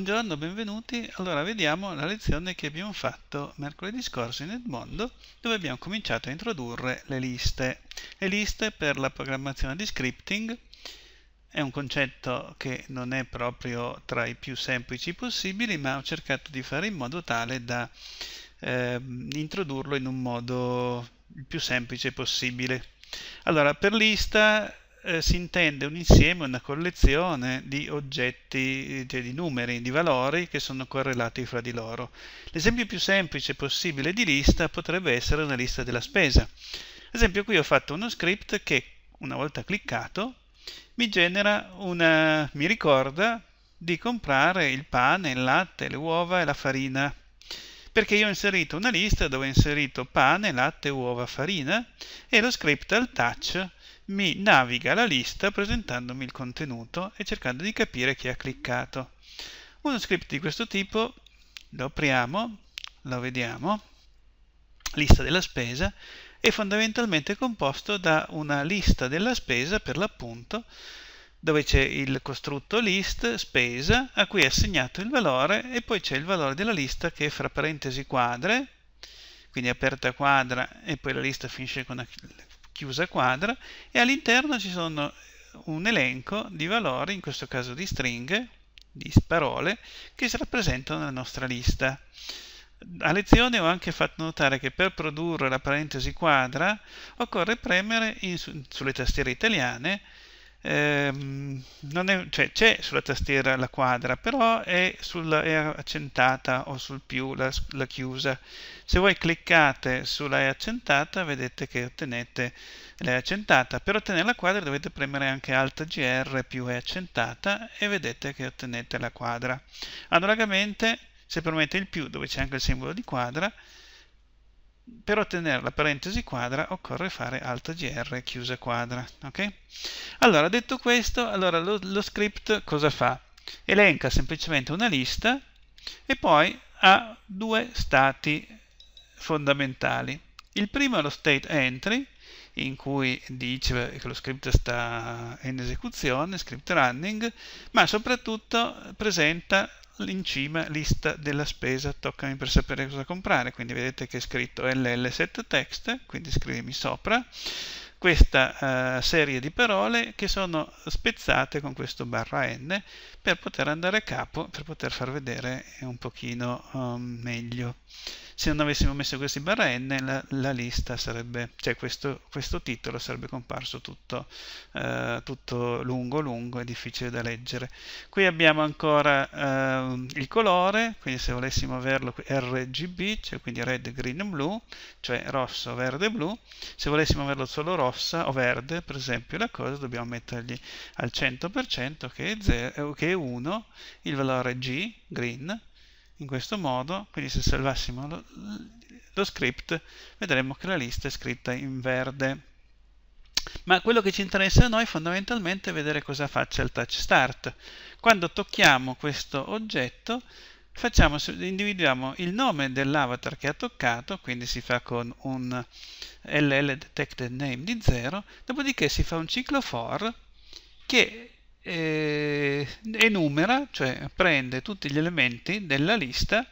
Buongiorno, benvenuti. Allora vediamo la lezione che abbiamo fatto mercoledì scorso in Edmondo dove abbiamo cominciato a introdurre le liste. Le liste per la programmazione di scripting è un concetto che non è proprio tra i più semplici possibili ma ho cercato di fare in modo tale da eh, introdurlo in un modo il più semplice possibile. Allora, per lista eh, si intende un insieme, una collezione di oggetti, cioè di numeri, di valori che sono correlati fra di loro. L'esempio più semplice possibile di lista potrebbe essere una lista della spesa. Ad esempio qui ho fatto uno script che una volta cliccato mi genera una, mi ricorda di comprare il pane, il latte, le uova e la farina perché io ho inserito una lista dove ho inserito pane, latte, uova, farina e lo script al touch mi naviga la lista presentandomi il contenuto e cercando di capire chi ha cliccato. Uno script di questo tipo lo apriamo, lo vediamo, lista della spesa, è fondamentalmente composto da una lista della spesa per l'appunto dove c'è il costrutto list, spesa, a cui è assegnato il valore e poi c'è il valore della lista che è fra parentesi quadre, quindi aperta quadra e poi la lista finisce con una chiusa quadra e all'interno ci sono eh, un elenco di valori, in questo caso di stringhe, di parole, che si rappresentano nella nostra lista. A lezione ho anche fatto notare che per produrre la parentesi quadra occorre premere in, sulle tastiere italiane ehm, è, cioè, c'è sulla tastiera la quadra, però è, sul, è accentata o sul più la, la, chiusa. Se voi cliccate sulla E accentata vedete che ottenete l'E accentata. Per ottenere la quadra dovete premere anche Alt GR più E accentata e vedete che ottenete la quadra. Analogamente se premete il più dove c'è anche il simbolo di quadra per ottenere la parentesi quadra occorre fare alt gr chiusa quadra ok allora detto questo allora lo, lo script cosa fa elenca semplicemente una lista e poi ha due stati fondamentali il primo è lo state entry in cui dice che lo script sta in esecuzione, script running, ma soprattutto presenta in cima lista della spesa, toccami per sapere cosa comprare, quindi vedete che è scritto LL7 text, quindi scrivimi sopra questa uh, serie di parole che sono spezzate con questo barra n per poter andare a capo, per poter far vedere un pochino um, meglio se non avessimo messo questi barra n la, la lista sarebbe, cioè questo, questo, titolo sarebbe comparso tutto, eh, tutto lungo lungo e difficile da leggere. Qui abbiamo ancora eh, il colore, quindi se volessimo averlo RGB, cioè quindi red, green, blu, cioè rosso, verde, blu, se volessimo averlo solo rossa o verde per esempio la cosa dobbiamo mettergli al 100% che è, 0, che è 1 il valore G, green, in questo modo, quindi se salvassimo lo, lo script vedremmo che la lista è scritta in verde. Ma quello che ci interessa a noi fondamentalmente è vedere cosa faccia il touch start. Quando tocchiamo questo oggetto facciamo, individuiamo il nome dell'avatar che ha toccato, quindi si fa con un LL detected name di 0, dopodiché si fa un ciclo for che eh, enumera, cioè prende tutti gli elementi della lista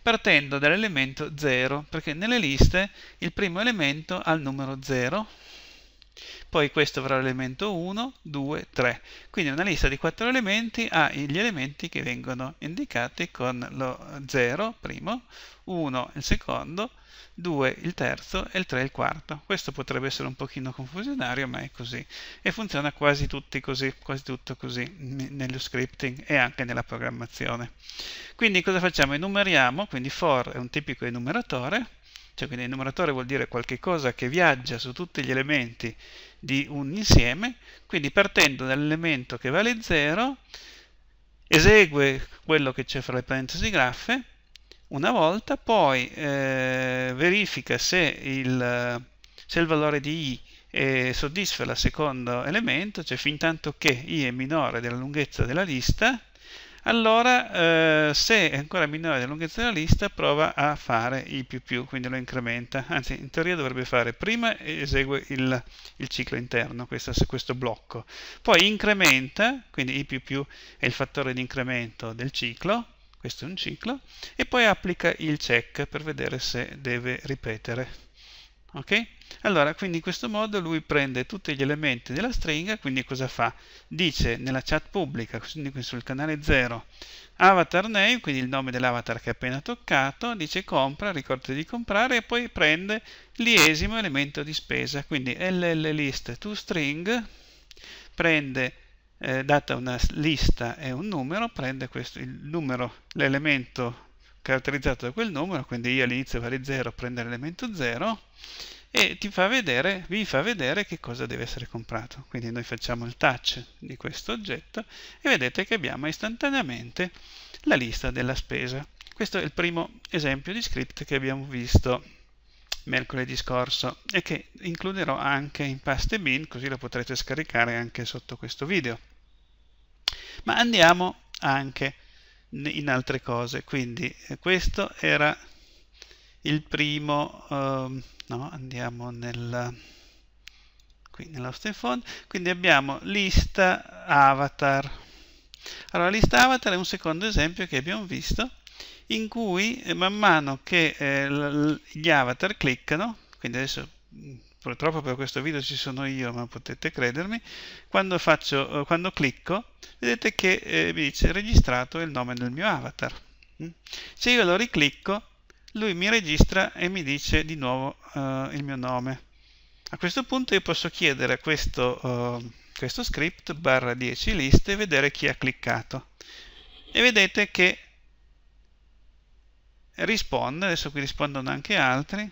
partendo dall'elemento 0, perché nelle liste il primo elemento ha il numero 0, poi questo avrà l'elemento 1, 2, 3. Quindi una lista di 4 elementi ha gli elementi che vengono indicati con lo 0, primo, 1, il secondo, 2 il terzo e il 3 il quarto. Questo potrebbe essere un pochino confusionario, ma è così. E funziona quasi tutti così, quasi tutto così nello scripting e anche nella programmazione. Quindi cosa facciamo? Enumeriamo, quindi for è un tipico enumeratore, cioè quindi il numeratore vuol dire qualcosa che viaggia su tutti gli elementi di un insieme, quindi partendo dall'elemento che vale 0, esegue quello che c'è fra le parentesi graffe una volta, poi eh, verifica se il, se il valore di i e soddisfa il secondo elemento, cioè fin tanto che i è minore della lunghezza della lista, allora eh, se è ancora minore della lunghezza della lista prova a fare i più più, quindi lo incrementa. Anzi, in teoria dovrebbe fare prima e esegue il, il ciclo interno, questo, questo blocco, poi incrementa, quindi i più più è il fattore di incremento del ciclo, questo è un ciclo, e poi applica il check per vedere se deve ripetere ok? Allora, quindi in questo modo lui prende tutti gli elementi della stringa, quindi cosa fa? Dice nella chat pubblica, quindi sul canale 0, avatar name, quindi il nome dell'avatar che ha appena toccato, dice compra, ricordati di comprare e poi prende l'iesimo elemento di spesa, quindi lllist string, prende eh, data una lista e un numero, prende questo, il numero, l'elemento caratterizzato da quel numero, quindi i all'inizio vale 0, prende l'elemento 0 e ti fa vedere, vi fa vedere che cosa deve essere comprato. Quindi noi facciamo il touch di questo oggetto e vedete che abbiamo istantaneamente la lista della spesa. Questo è il primo esempio di script che abbiamo visto mercoledì scorso e che includerò anche in paste bin così lo potrete scaricare anche sotto questo video. Ma andiamo anche in altre cose. Quindi eh, questo era il primo, um, no, andiamo nel, qui nell'Austin Font, quindi abbiamo lista avatar. Allora, lista avatar è un secondo esempio che abbiamo visto, in cui eh, man mano che eh, gli avatar cliccano, quindi adesso mm, purtroppo per questo video ci sono io, ma potete credermi, quando, faccio, eh, quando clicco vedete che eh, mi dice registrato il nome del mio avatar. Mm? Se io lo riclicco, lui mi registra e mi dice di nuovo eh, il mio nome. A questo punto io posso chiedere a questo, eh, questo script barra 10 list e vedere chi ha cliccato. E vedete che risponde, adesso qui rispondono anche altri,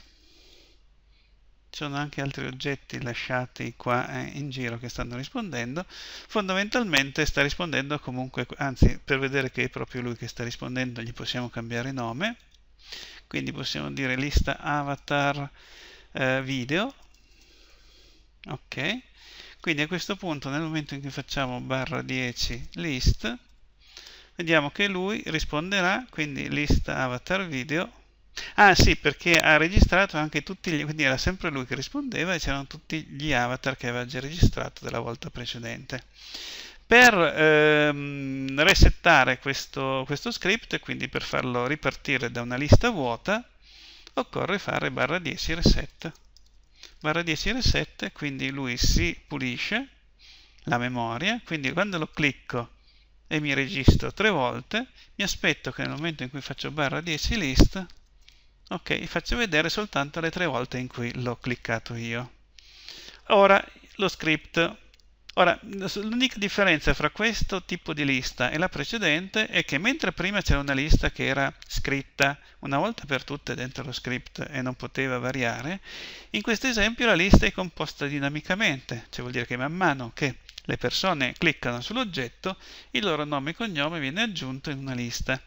ci sono anche altri oggetti lasciati qua eh, in giro che stanno rispondendo, fondamentalmente sta rispondendo comunque, anzi per vedere che è proprio lui che sta rispondendo gli possiamo cambiare nome, quindi possiamo dire lista avatar eh, video, ok, quindi a questo punto nel momento in cui facciamo barra 10 list, vediamo che lui risponderà, quindi lista avatar video, Ah sì, perché ha registrato anche tutti gli... quindi era sempre lui che rispondeva e c'erano tutti gli avatar che aveva già registrato della volta precedente. Per ehm, resettare questo, questo script, quindi per farlo ripartire da una lista vuota, occorre fare barra 10 reset. Barra 10 reset, quindi lui si pulisce la memoria, quindi quando lo clicco e mi registro tre volte, mi aspetto che nel momento in cui faccio barra 10 list ok faccio vedere soltanto le tre volte in cui l'ho cliccato io ora lo script ora l'unica differenza fra questo tipo di lista e la precedente è che mentre prima c'era una lista che era scritta una volta per tutte dentro lo script e non poteva variare in questo esempio la lista è composta dinamicamente cioè vuol dire che man mano che le persone cliccano sull'oggetto, il loro nome e cognome viene aggiunto in una lista.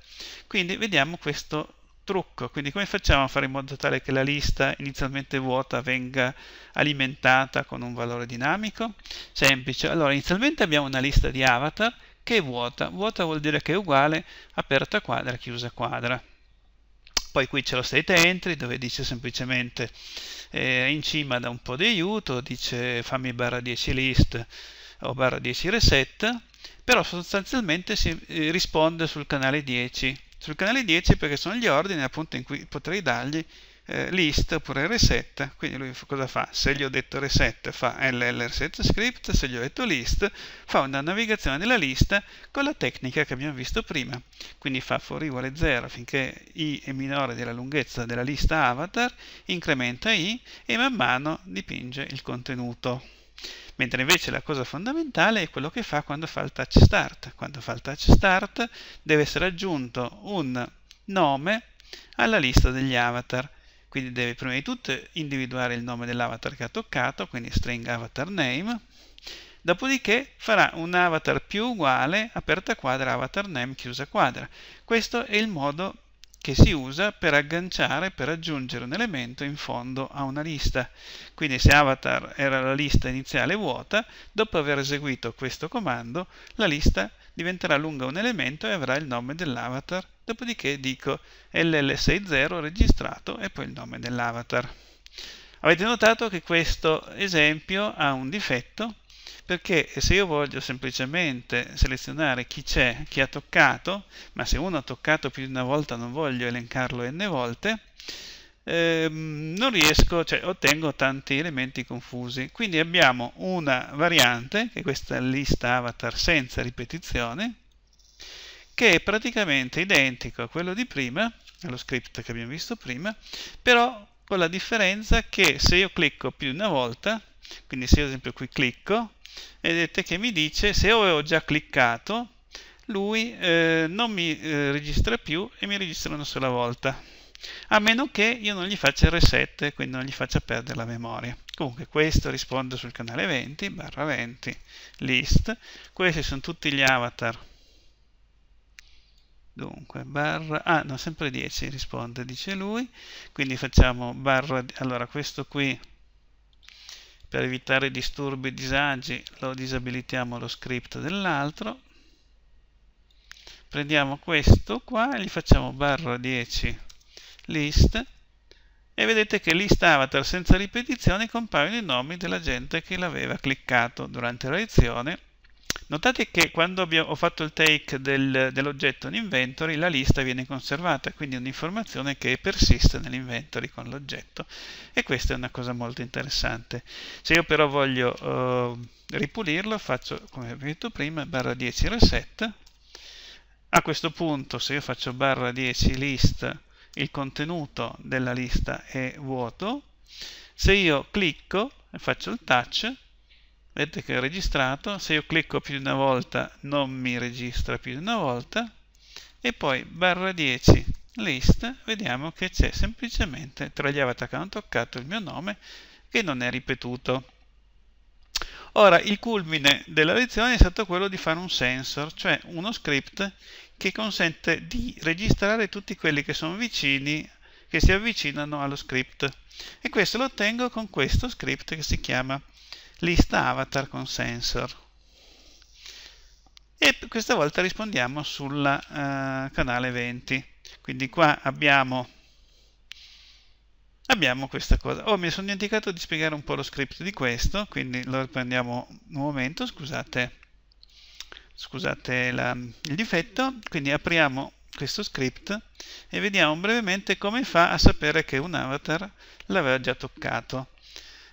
Quindi vediamo questo trucco, quindi come facciamo a fare in modo tale che la lista inizialmente vuota venga alimentata con un valore dinamico? Semplice, allora inizialmente abbiamo una lista di avatar che è vuota, vuota vuol dire che è uguale aperta quadra, chiusa quadra. Poi qui c'è lo state entry dove dice semplicemente eh, in cima da un po' di aiuto, dice fammi barra 10 list o barra 10 reset, però sostanzialmente si eh, risponde sul canale 10 sul canale 10 perché sono gli ordini appunto in cui potrei dargli eh, list oppure reset quindi lui cosa fa? se gli ho detto reset fa ll reset script se gli ho detto list fa una navigazione della lista con la tecnica che abbiamo visto prima quindi fa for i uguale 0 finché i è minore della lunghezza della lista avatar incrementa i e man mano dipinge il contenuto mentre invece la cosa fondamentale è quello che fa quando fa il touch start. Quando fa il touch start deve essere aggiunto un nome alla lista degli avatar. Quindi deve prima di tutto individuare il nome dell'avatar che ha toccato, quindi string avatar name, dopodiché farà un avatar più uguale aperta quadra avatar name chiusa quadra. Questo è il modo che si usa per agganciare, per aggiungere un elemento in fondo a una lista. Quindi se avatar era la lista iniziale vuota, dopo aver eseguito questo comando, la lista diventerà lunga un elemento e avrà il nome dell'avatar, dopodiché dico ll60 registrato e poi il nome dell'avatar. Avete notato che questo esempio ha un difetto perché se io voglio semplicemente selezionare chi c'è, chi ha toccato, ma se uno ha toccato più di una volta non voglio elencarlo n volte, ehm, non riesco, cioè ottengo tanti elementi confusi. Quindi abbiamo una variante, che è questa lista avatar senza ripetizione, che è praticamente identico a quello di prima, allo script che abbiamo visto prima, però con la differenza che se io clicco più di una volta, quindi se io ad esempio qui clicco, vedete che mi dice se ho già cliccato lui eh, non mi eh, registra più e mi registra una sola volta a meno che io non gli faccia il reset quindi non gli faccia perdere la memoria comunque questo risponde sul canale 20 barra 20 list questi sono tutti gli avatar dunque barra ah no sempre 10 risponde dice lui quindi facciamo barra allora questo qui per evitare disturbi e disagi lo disabilitiamo lo script dell'altro prendiamo questo qua e gli facciamo barra 10 list e vedete che list avatar senza ripetizioni compaiono i nomi della gente che l'aveva cliccato durante la lezione Notate che quando ho fatto il take del, dell'oggetto in inventory la lista viene conservata, quindi è un'informazione che persiste nell'inventory con l'oggetto e questa è una cosa molto interessante. Se io però voglio eh, ripulirlo faccio, come vi ho detto prima, barra 10 reset. A questo punto se io faccio barra 10 list il contenuto della lista è vuoto. Se io clicco e faccio il touch vedete che ho registrato, se io clicco più di una volta non mi registra più di una volta e poi barra 10 list vediamo che c'è semplicemente tra gli avatar che hanno toccato il mio nome che non è ripetuto. Ora il culmine della lezione è stato quello di fare un sensor, cioè uno script che consente di registrare tutti quelli che sono vicini che si avvicinano allo script e questo lo ottengo con questo script che si chiama lista avatar con sensor. E questa volta rispondiamo sul uh, canale 20. Quindi qua abbiamo, abbiamo questa cosa. Oh, mi sono dimenticato di spiegare un po' lo script di questo, quindi lo riprendiamo un momento, scusate scusate la, il difetto, quindi apriamo questo script e vediamo brevemente come fa a sapere che un avatar l'aveva già toccato.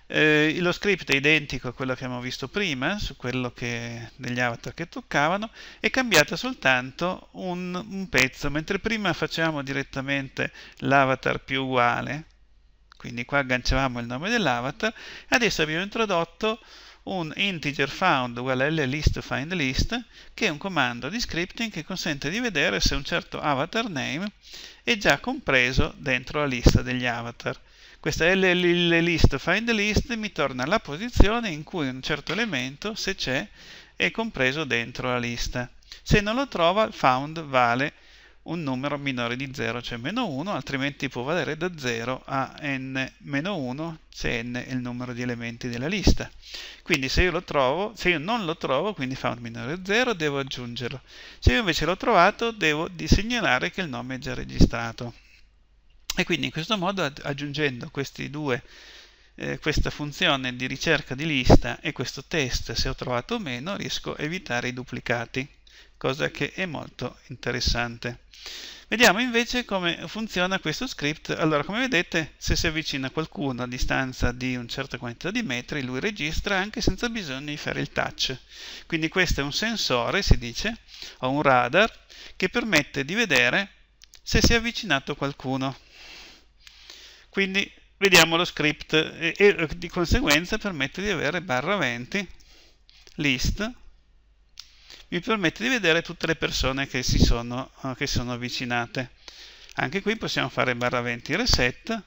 Eh, lo script è identico a quello che abbiamo visto prima, su quello che, degli avatar che toccavano, è cambiata soltanto un, un pezzo, mentre prima facevamo direttamente l'avatar più uguale, quindi qua agganciavamo il nome dell'avatar, adesso abbiamo introdotto un integer found uguale a list find list che è un comando di scripting che consente di vedere se un certo avatar name è già compreso dentro la lista degli avatar. Questa LL list find list mi torna alla posizione in cui un certo elemento, se c'è, è compreso dentro la lista. Se non lo trova, il found vale un numero minore di 0, cioè meno 1, altrimenti può valere da 0 a n-1 meno se n è il numero di elementi della lista. Quindi se io, trovo, se io non lo trovo, quindi found minore 0, devo aggiungerlo. Se io invece l'ho trovato, devo segnalare che il nome è già registrato. E quindi in questo modo aggiungendo questi due, eh, questa funzione di ricerca di lista e questo test se ho trovato o meno riesco a evitare i duplicati, cosa che è molto interessante. Vediamo invece come funziona questo script. Allora, come vedete, se si avvicina qualcuno a distanza di una certa quantità di metri, lui registra anche senza bisogno di fare il touch. Quindi questo è un sensore, si dice, o un radar, che permette di vedere se si è avvicinato qualcuno quindi vediamo lo script e, e di conseguenza permette di avere barra 20 list mi permette di vedere tutte le persone che si sono, eh, che sono avvicinate anche qui possiamo fare barra 20 reset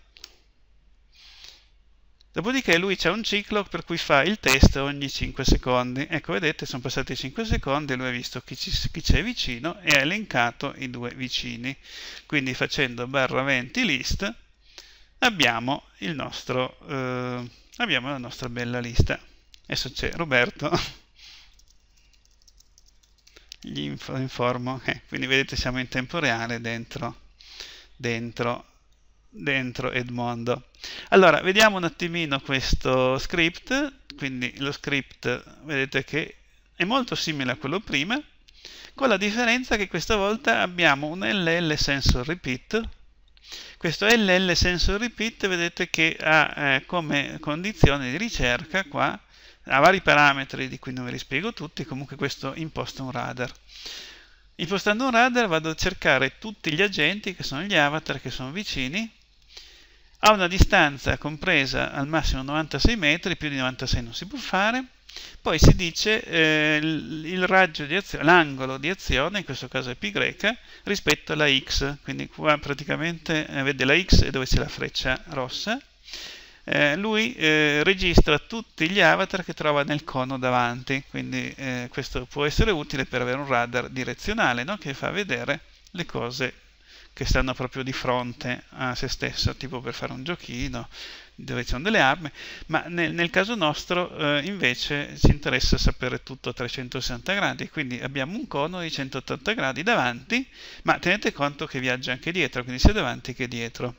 dopodiché lui c'è un ciclo per cui fa il test ogni 5 secondi ecco vedete sono passati 5 secondi e lui ha visto chi c'è vicino e ha elencato i due vicini quindi facendo barra 20 list abbiamo, nostro, eh, abbiamo la nostra bella lista. Adesso c'è Roberto, gli informo, eh, quindi vedete siamo in tempo reale dentro, dentro, dentro Edmondo. Allora, vediamo un attimino questo script, quindi lo script vedete che è molto simile a quello prima, con la differenza che questa volta abbiamo un LL sensor repeat questo LL sensor repeat vedete che ha eh, come condizione di ricerca qua ha vari parametri di cui non vi spiego tutti, comunque questo imposta un radar. Impostando un radar vado a cercare tutti gli agenti che sono gli avatar che sono vicini a una distanza compresa al massimo 96 metri, più di 96 non si può fare, poi si dice eh, il raggio di azione, l'angolo di azione, in questo caso è π, rispetto alla x, quindi qua praticamente eh, vede la x e dove c'è la freccia rossa. Eh, lui eh, registra tutti gli avatar che trova nel cono davanti, quindi eh, questo può essere utile per avere un radar direzionale no? che fa vedere le cose che stanno proprio di fronte a se stesso, tipo per fare un giochino, dove ci sono delle armi, ma nel, nel caso nostro eh, invece ci interessa sapere tutto a 360 gradi, quindi abbiamo un cono di 180 gradi davanti, ma tenete conto che viaggia anche dietro, quindi sia davanti che dietro.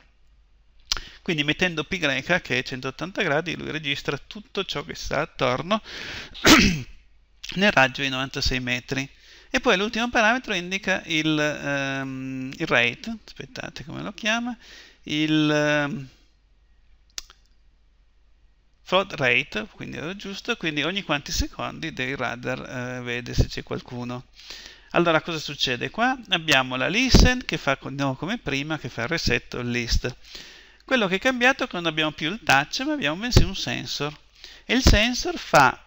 Quindi mettendo π che è 180 gradi, lui registra tutto ciò che sta attorno nel raggio di 96 metri. E poi l'ultimo parametro indica il, um, il rate, aspettate come lo chiama, il... Um, fraud rate, quindi era giusto, quindi ogni quanti secondi dei radar eh, vede se c'è qualcuno. Allora cosa succede qua? Abbiamo la listen che fa no, come prima, che fa il reset list. Quello che è cambiato è che non abbiamo più il touch ma abbiamo bensì un sensor e il sensor fa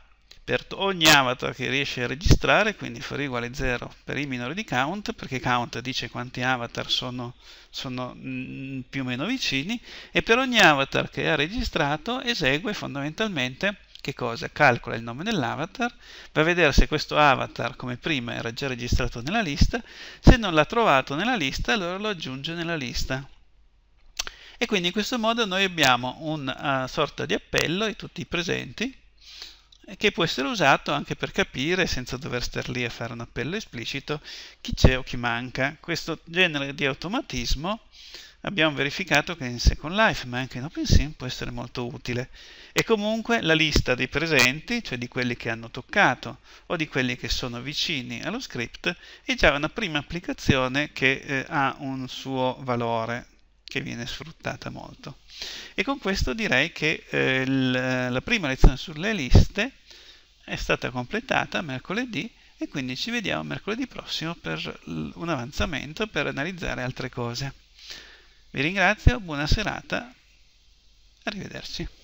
per ogni avatar che riesce a registrare, quindi fare uguale 0 per i minori di count, perché count dice quanti avatar sono, sono mh, mm, più o meno vicini, e per ogni avatar che ha registrato esegue fondamentalmente che cosa? Calcola il nome dell'avatar, va a vedere se questo avatar come prima era già registrato nella lista, se non l'ha trovato nella lista allora lo aggiunge nella lista. E quindi in questo modo noi abbiamo una eh, sorta di appello di tutti i presenti, che può essere usato anche per capire, senza dover star lì a fare un appello esplicito, chi c'è o chi manca. Questo genere di automatismo abbiamo verificato che in Second Life, ma anche in OpenSim, può essere molto utile. E comunque la lista dei presenti, cioè di quelli che hanno toccato o di quelli che sono vicini allo script, è già una prima applicazione che eh, ha un suo valore che viene sfruttata molto. E con questo direi che eh, eh, la prima lezione sulle liste è stata completata mercoledì e quindi ci vediamo mercoledì prossimo per un avanzamento per analizzare altre cose. Vi ringrazio, buona serata, arrivederci.